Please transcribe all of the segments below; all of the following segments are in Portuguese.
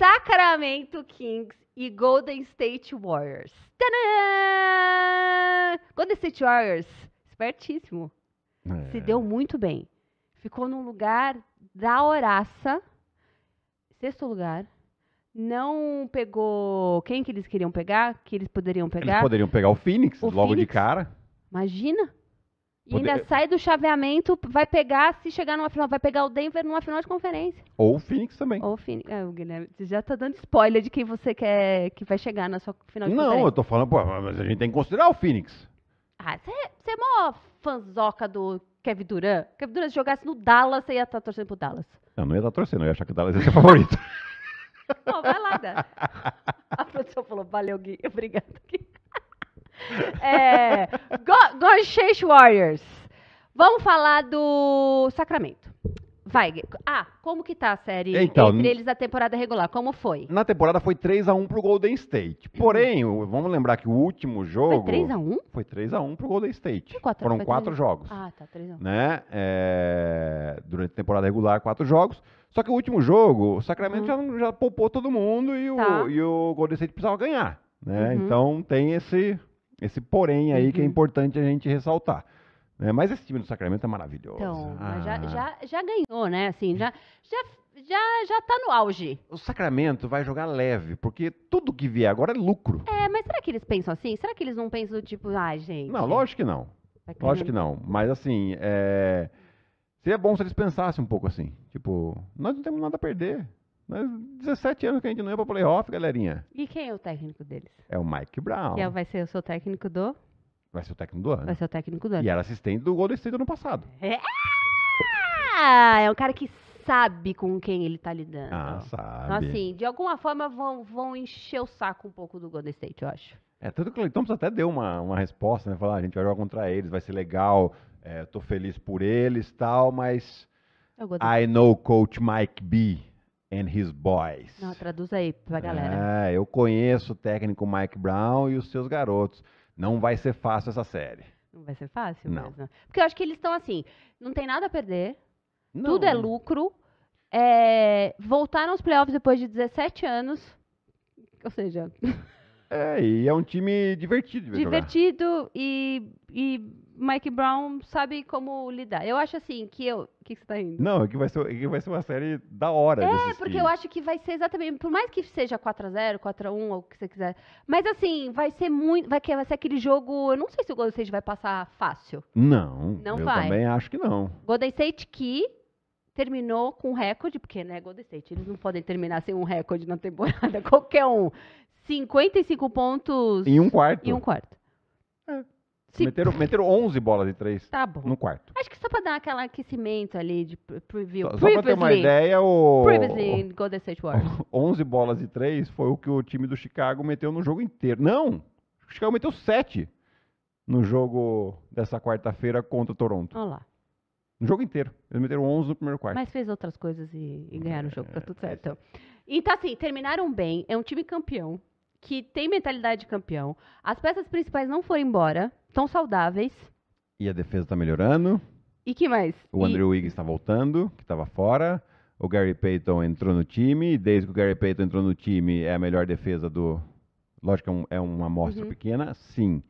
Sacramento Kings e Golden State Warriors. Tadã! Golden State Warriors, espertíssimo. É. Se deu muito bem. Ficou num lugar da horaça. Sexto lugar. Não pegou quem que eles queriam pegar, que eles poderiam pegar. Eles poderiam pegar o Phoenix o logo Phoenix? de cara. Imagina. E Poder... ainda sai do chaveamento, vai pegar, se chegar numa final, vai pegar o Denver numa final de conferência. Ou o Phoenix também. Ou o Phoenix. É, o Guilherme, você já tá dando spoiler de quem você quer que vai chegar na sua final de Não, conferência. Não, eu tô falando, pô, mas a gente tem que considerar o Phoenix. Ah, você é mó fanzoca do Kevin Durant. Kevin Durant, se jogasse no Dallas, você ia estar tá torcendo pro Dallas. Eu não ia estar tá torcendo, eu ia achar que o Dallas ia ser favorito. Pô, vai lá, Dá. A produção falou, valeu, Gui, obrigada. Gui. É, Noches Warriors. Vamos falar do Sacramento. Vai. Ah, como que tá a série então, entre eles da temporada regular? Como foi? Na temporada foi 3 x 1 pro Golden State. Uhum. Porém, o- vamos lembrar que o último jogo Foi 3x1? foi 3 x 1 pro Golden State. Foi quatro- Foram foi quatro jogos, Ah, tá, 3x1. né? É, durante a temporada regular, quatro jogos. Só que o último jogo, o Sacramento uhum. já, já poupou todo mundo e o, Tá. e o Golden State precisava ganhar, né? Uhum. Então tem esse esse porém aí uhum. que é uhum. importante a gente ressaltar. Né? Mas esse time do Sacramento é maravilhoso. Então, ah. já, já, já ganhou, né? Assim, já, já já já tá no auge. O Sacramento vai jogar leve, porque tudo que vier agora é lucro. É, mas será que eles pensam assim? Será que eles não pensam tipo, ah, gente? Não, lógico que não. Tá lógico que não. Mas assim, é... seria bom se eles pensassem um pouco assim, tipo, nós não temos nada a perder. Mas 17 anos que a gente não ia pra playoff, galerinha. E quem é o técnico deles? É o Mike Brown. Que é, vai ser o seu técnico do? Vai ser o técnico do ano. Vai ser o técnico do ano. E era assistente do Golden State ano passado. É! é um cara que sabe com quem ele tá lidando. Ah, sabe. Então, assim, de alguma forma vão, vão encher o saco um pouco do Golden State, eu acho. É, tanto que o Clay Thompson até deu uma, uma resposta, né? Falar, ah, a gente vai jogar contra eles, vai ser legal, é, tô feliz por eles tal, mas... É I know coach Mike B and his boys. Não, traduz aí pra galera. É, eu conheço o técnico Mike Brown e os seus garotos. Não vai ser fácil essa série. Não vai ser fácil não. mesmo. Porque eu acho que eles estão assim, não tem nada a perder, não. tudo é lucro, é, voltaram aos playoffs depois de 17 anos, ou seja... É, e é um time divertido. De divertido e, e Mike Brown sabe como lidar. Eu acho assim que eu. O que, que você tá indo? Não, é que vai, ser, é que vai ser uma série da hora. É, porque eu acho que vai ser exatamente. Por mais que seja 4x0, 4x1, ou o que você quiser. Mas assim, vai ser muito. Vai, vai ser aquele jogo. Eu não sei se o Golden State vai passar fácil. Não. Não eu vai. Eu também acho que não. Golden State que terminou com um recorde, porque né, Golden State, eles não podem terminar sem um recorde na temporada, qualquer um. 55 pontos. Em um quarto. Em um quarto. É. Se... Meteram, meteram 11 bolas de três tá bom. no quarto. Acho que só pra dar aquele aquecimento ali de preview. Só, só pra ter uma ideia, o... Previously in 11 bolas de três foi o que o time do Chicago meteu no jogo inteiro. Não! O Chicago meteu 7 no jogo dessa quarta-feira contra o Toronto. Olha lá. No jogo inteiro. Eles meteram 11 no primeiro quarto. Mas fez outras coisas e, e ganharam o jogo, tá tudo é, certo. Então, assim, terminaram bem. É um time campeão que tem mentalidade de campeão, as peças principais não foram embora, estão saudáveis. E a defesa está melhorando. E que mais? O Andrew Wiggins está voltando, que estava fora. O Gary Payton entrou no time. E desde que o Gary Payton entrou no time, é a melhor defesa do. Lógico que é, um, é uma amostra uhum. pequena, sim.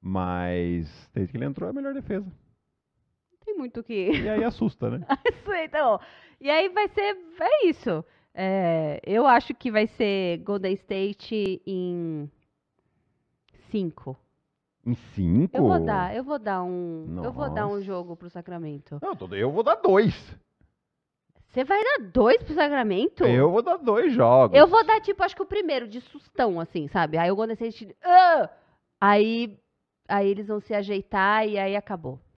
Mas desde que ele entrou, é a melhor defesa. Tem muito que. E aí assusta, né? assusta, então. E aí vai ser. É isso. É, eu acho que vai ser Golden State em 5. Em 5? Eu vou dar, eu vou dar um, Nossa. eu vou dar um jogo pro Sacramento. Não, eu, eu vou dar dois. Você vai dar dois pro Sacramento? Eu vou dar dois jogos. Eu vou dar tipo, acho que o primeiro de sustão assim, sabe? Aí o Golden State, uh! aí aí eles vão se ajeitar e aí acabou.